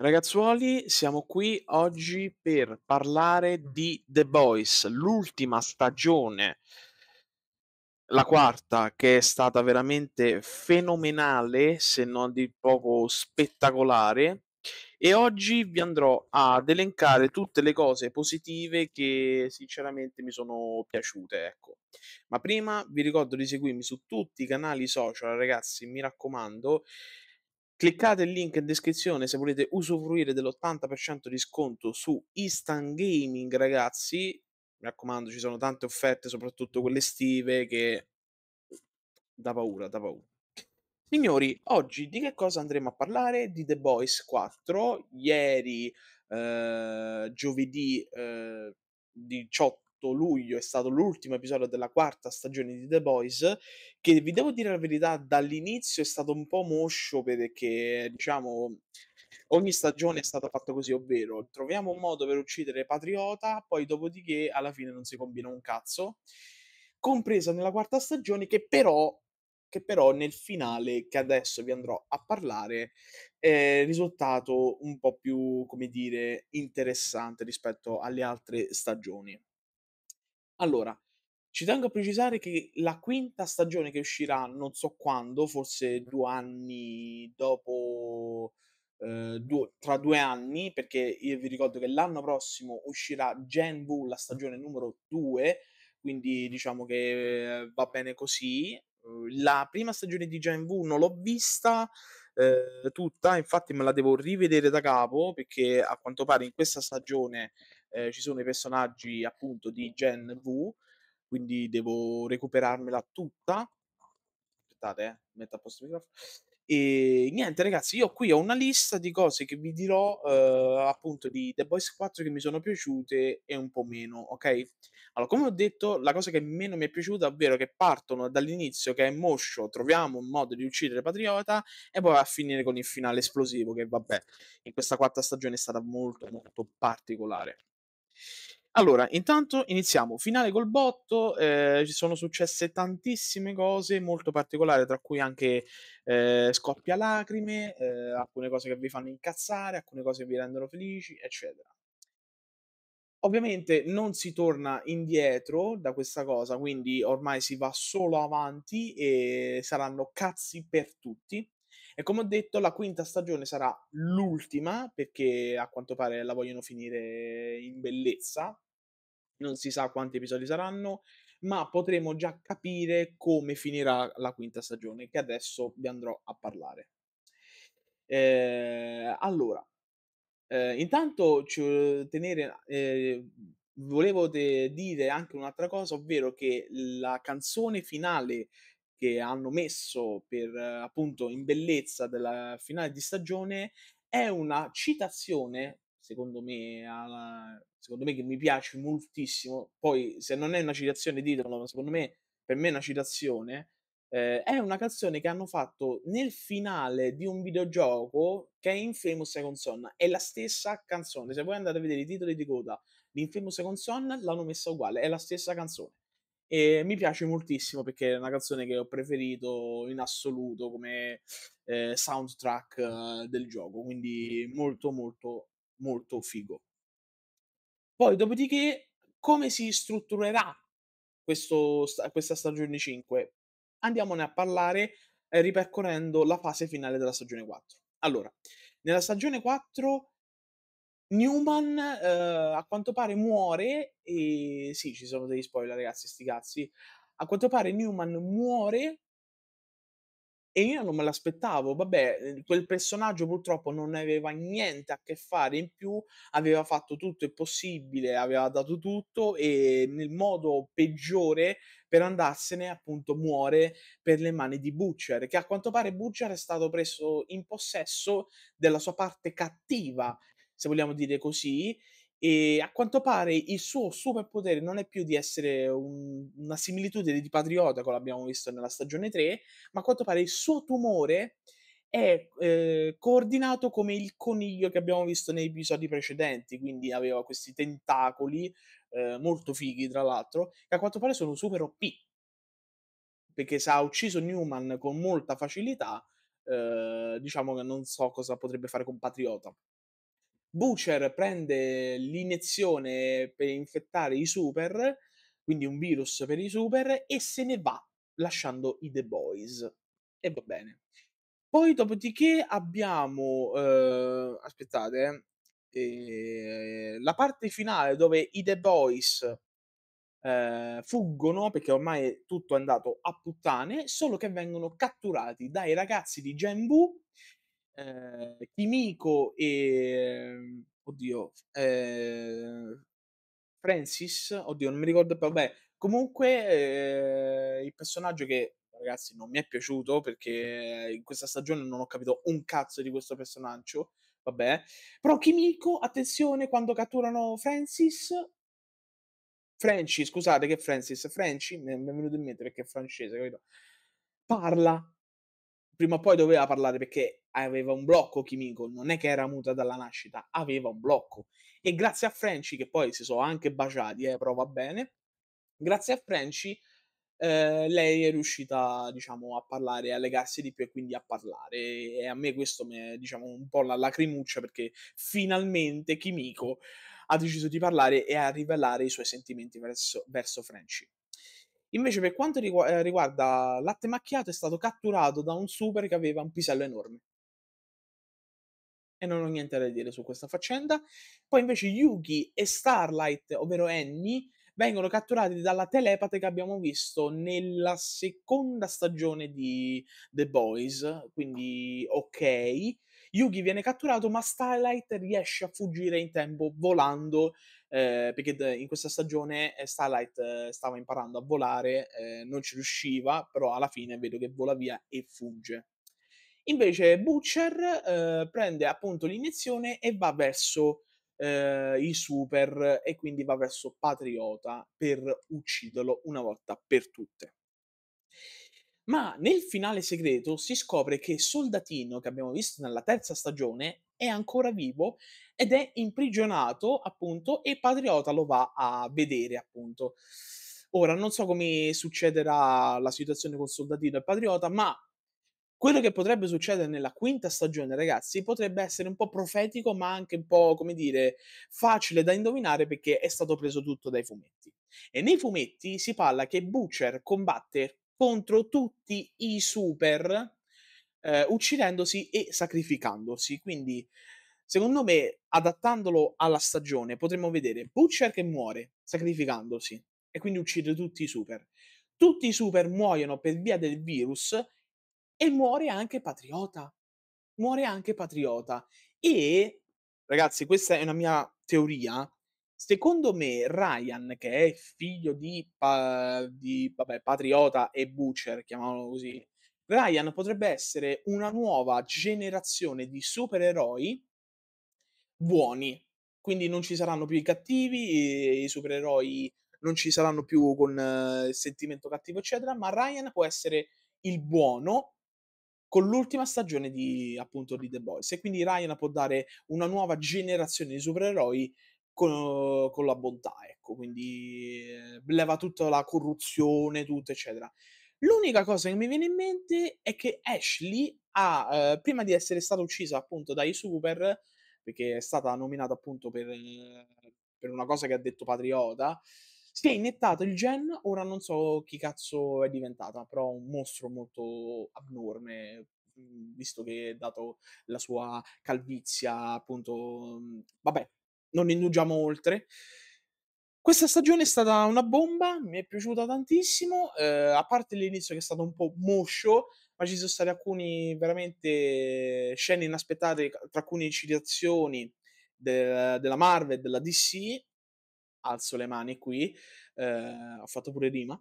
Ragazzuoli, siamo qui oggi per parlare di The Boys, l'ultima stagione, la quarta, che è stata veramente fenomenale, se non di poco spettacolare. E oggi vi andrò ad elencare tutte le cose positive che sinceramente mi sono piaciute, ecco. Ma prima vi ricordo di seguirmi su tutti i canali social, ragazzi, mi raccomando Cliccate il link in descrizione se volete usufruire dell'80% di sconto su Instant Gaming, ragazzi. Mi raccomando, ci sono tante offerte, soprattutto quelle estive, che da paura, da paura. Signori, oggi di che cosa andremo a parlare? Di The Boys 4. Ieri, eh, giovedì eh, 18 luglio è stato l'ultimo episodio della quarta stagione di The Boys, che vi devo dire la verità, dall'inizio è stato un po' moscio perché, diciamo, ogni stagione è stata fatta così, ovvero troviamo un modo per uccidere Patriota, poi dopodiché alla fine non si combina un cazzo, compresa nella quarta stagione che però che però nel finale, che adesso vi andrò a parlare, è risultato un po' più, come dire, interessante rispetto alle altre stagioni. Allora, ci tengo a precisare che la quinta stagione che uscirà non so quando, forse due anni dopo, eh, due- tra due anni, perché io vi ricordo che l'anno prossimo uscirà Gen V, la stagione numero 2, quindi diciamo che eh, va bene così. Uhm, la prima stagione di Gen V non l'ho vista eh, tutta, infatti me la devo rivedere da capo perché a quanto pare in questa stagione eh, ci sono i personaggi appunto di Gen V, quindi devo recuperarmela tutta. Aspettate, eh, metto a posto il microfono. E niente, ragazzi, io qui ho una lista di cose che vi dirò eh, appunto di The Boys 4 che mi sono piaciute e un po' meno, ok? Allora, come ho detto, la cosa che meno mi è piaciuta, ovvero che partono dall'inizio che è Moscio, troviamo un modo di uccidere Patriota e poi va a finire con il finale esplosivo che vabbè, in questa quarta stagione è stata molto molto particolare. Allora, intanto iniziamo. Finale col botto, eh, ci sono successe tantissime cose molto particolari, tra cui anche eh, scoppia lacrime, eh, alcune cose che vi fanno incazzare, alcune cose che vi rendono felici, eccetera. Ovviamente non si torna indietro da questa cosa, quindi ormai si va solo avanti e saranno cazzi per tutti. E come ho detto, la quinta stagione sarà l'ultima, perché a quanto pare la vogliono finire in bellezza. Non si sa quanti episodi saranno, ma potremo già capire come finirà la quinta stagione, che adesso vi andrò a parlare. Eh, allora, eh, intanto tenere, eh, volevo te dire anche un'altra cosa, ovvero che la canzone finale che hanno messo per appunto in bellezza della finale di stagione è una citazione, secondo me, alla, secondo me che mi piace moltissimo. Poi se non è una citazione ditemelo, ma secondo me per me è una citazione. Eh, è una canzone che hanno fatto nel finale di un videogioco che è Infamous Second Son. È la stessa canzone. Se voi andate a vedere i titoli di coda di Infamous Second Son, l'hanno messa uguale. È la stessa canzone e mi piace moltissimo perché è una canzone che ho preferito in assoluto come eh, soundtrack eh, del gioco, quindi molto molto molto figo. Poi dopodiché come si strutturerà questo, questa stagione 5? Andiamone a parlare eh, ripercorrendo la fase finale della stagione 4. Allora, nella stagione 4 Newman eh, a quanto pare muore e sì, ci sono degli spoiler ragazzi, sti cazzi. A quanto pare Newman muore e io non me l'aspettavo, vabbè, eh, quel personaggio purtroppo non aveva niente a che fare in più, aveva fatto tutto il possibile, aveva dato tutto e nel modo peggiore per andarsene appunto muore per le mani di Butcher, che a quanto pare Butcher è stato preso in possesso della sua parte cattiva se vogliamo dire così, e a quanto pare il suo superpotere non è più di essere un, una similitudine di Patriota, come abbiamo visto nella stagione 3, ma a quanto pare il suo tumore è eh, coordinato come il coniglio che abbiamo visto nei episodi precedenti, quindi aveva questi tentacoli eh, molto fighi, tra l'altro, che a quanto pare sono super OP, perché se ha ucciso Newman con molta facilità, eh, diciamo che non so cosa potrebbe fare con Patriota. Butcher prende l'iniezione per infettare i super, quindi un virus per i super, e se ne va lasciando i The Boys. E va bene. Poi dopodiché abbiamo... Eh, aspettate. Eh, eh la parte finale dove i The Boys eh, fuggono perché ormai tutto è andato a puttane, solo che vengono catturati dai ragazzi di Gen Genbu eh, Kimiko e oddio eh, Francis oddio non mi ricordo vabbè comunque eh, il personaggio che ragazzi non mi è piaciuto perché in questa stagione non ho capito un cazzo di questo personaggio vabbè però Kimiko attenzione quando catturano Francis Franci, scusate che Francis, Franci, mi è venuto in mente perché è francese, capito? Parla, prima o poi doveva parlare perché aveva un blocco Kimiko, non è che era muta dalla nascita, aveva un blocco. E grazie a Frenchy, che poi si sono anche baciati, eh, però va bene, grazie a Frenchy eh, lei è riuscita, diciamo, a parlare, a legarsi di più e quindi a parlare. E a me questo mi è, diciamo, un po' la lacrimuccia perché finalmente Kimiko ha deciso di parlare e a rivelare i suoi sentimenti verso, verso Frenchy. Invece, per quanto eh, riguarda latte macchiato, è stato catturato da un super che aveva un pisello enorme. E non ho niente da dire su questa faccenda. Poi, invece, Yugi e Starlight, ovvero Annie, vengono catturati dalla telepate che abbiamo visto nella seconda stagione di The Boys. Quindi, ok Yugi viene catturato, ma Starlight riesce a fuggire in tempo volando, eh, perché in questa stagione eh, Starlight eh, stava imparando a volare, eh, non ci riusciva, però alla fine vedo che vola via e fugge. Invece Butcher eh, prende appunto l'iniezione e va verso eh, i super e quindi va verso Patriota per ucciderlo una volta per tutte. Ma nel finale segreto si scopre che Soldatino, che abbiamo visto nella terza stagione, è ancora vivo ed è imprigionato, appunto, e Patriota lo va a vedere, appunto. Ora, non so come succederà la situazione con Soldatino e Patriota, ma quello che potrebbe succedere nella quinta stagione, ragazzi, potrebbe essere un po' profetico, ma anche un po', come dire, facile da indovinare perché è stato preso tutto dai fumetti. E nei fumetti si parla che Butcher combatte contro tutti i super, eh, uccidendosi e sacrificandosi. Quindi, secondo me, adattandolo alla stagione, potremmo vedere Butcher che muore sacrificandosi e quindi uccide tutti i super. Tutti i super muoiono per via del virus e muore anche Patriota. Muore anche Patriota. E, ragazzi, questa è una mia teoria, Secondo me Ryan, che è figlio di, pa- di vabbè, Patriota e Butcher, chiamiamolo così, Ryan potrebbe essere una nuova generazione di supereroi buoni. Quindi non ci saranno più i cattivi, i supereroi non ci saranno più con uh, il sentimento cattivo, eccetera, ma Ryan può essere il buono con l'ultima stagione di appunto di The Boys e quindi Ryan può dare una nuova generazione di supereroi con, eh, con la bontà, ecco, quindi eh, leva tutta la corruzione, tutto, eccetera. L'unica cosa che mi viene in mente è che Ashley ha, eh, prima di essere stata uccisa appunto dai Super, perché è stata nominata appunto per, eh, per una cosa che ha detto Patriota, si è iniettato il gen, ora non so chi cazzo è diventata, però un mostro molto abnorme, mm, visto che dato la sua calvizia, appunto, mm, vabbè, non indugiamo oltre. Questa stagione è stata una bomba, mi è piaciuta tantissimo, eh, a parte l'inizio che è stato un po' moscio, ma ci sono state alcune veramente scene inaspettate, tra alcune citazioni de- della Marvel e della DC, alzo le mani qui, eh, ho fatto pure rima.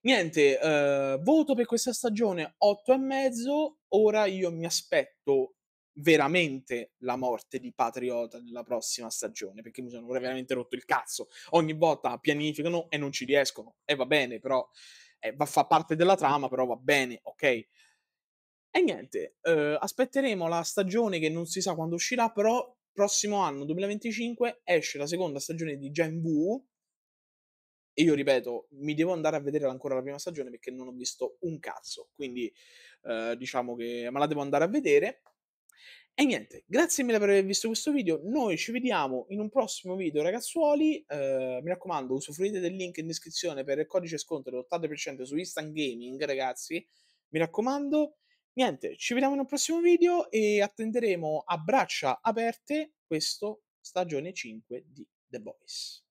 Niente, eh, voto per questa stagione 8 e mezzo, ora io mi aspetto veramente la morte di Patriota nella prossima stagione perché mi sono veramente rotto il cazzo ogni volta pianificano e non ci riescono e va bene però eh, va, fa parte della trama però va bene ok e niente eh, aspetteremo la stagione che non si sa quando uscirà però prossimo anno 2025 esce la seconda stagione di Gen V e io ripeto, mi devo andare a vedere ancora la prima stagione perché non ho visto un cazzo, quindi eh, diciamo che me la devo andare a vedere e niente, grazie mille per aver visto questo video, noi ci vediamo in un prossimo video ragazzuoli, eh, mi raccomando usufruite del link in descrizione per il codice sconto dell'80% su Instant Gaming ragazzi, mi raccomando, niente, ci vediamo in un prossimo video e attenderemo a braccia aperte questo stagione 5 di The Boys.